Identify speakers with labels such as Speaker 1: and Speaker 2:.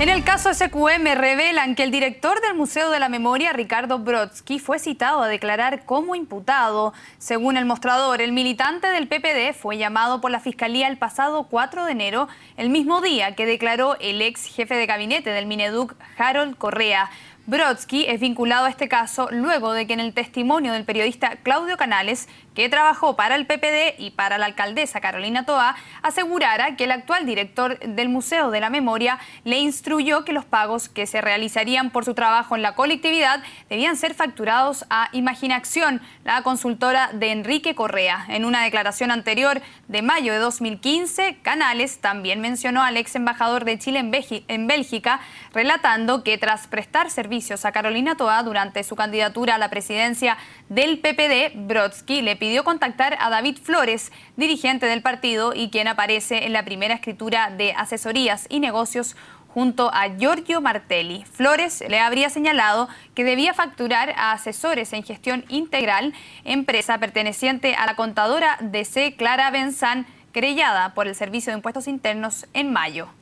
Speaker 1: En el caso SQM revelan que el director del Museo de la Memoria, Ricardo Brodsky, fue citado a declarar como imputado. Según el mostrador, el militante del PPD fue llamado por la Fiscalía el pasado 4 de enero, el mismo día que declaró el ex jefe de gabinete del Mineduc, Harold Correa. Brodsky es vinculado a este caso luego de que en el testimonio del periodista Claudio Canales, que trabajó para el PPD y para la alcaldesa Carolina Toa, asegurara que el actual director del Museo de la Memoria le instruyó que los pagos que se realizarían por su trabajo en la colectividad debían ser facturados a Imaginación, la consultora de Enrique Correa. En una declaración anterior de mayo de 2015, Canales también mencionó al ex embajador de Chile en, Bélgica, relatando que tras prestar servicios a Carolina Toa durante su candidatura a la presidencia del PPD, Brodsky le pidió contactar a David Flores, dirigente del partido y quien aparece en la primera escritura de asesorías y negocios junto a Giorgio Martelli. Flores le habría señalado que debía facturar a asesores en gestión integral, empresa perteneciente a la contadora DC Clara Benzán, creyada por el Servicio de Impuestos Internos en mayo.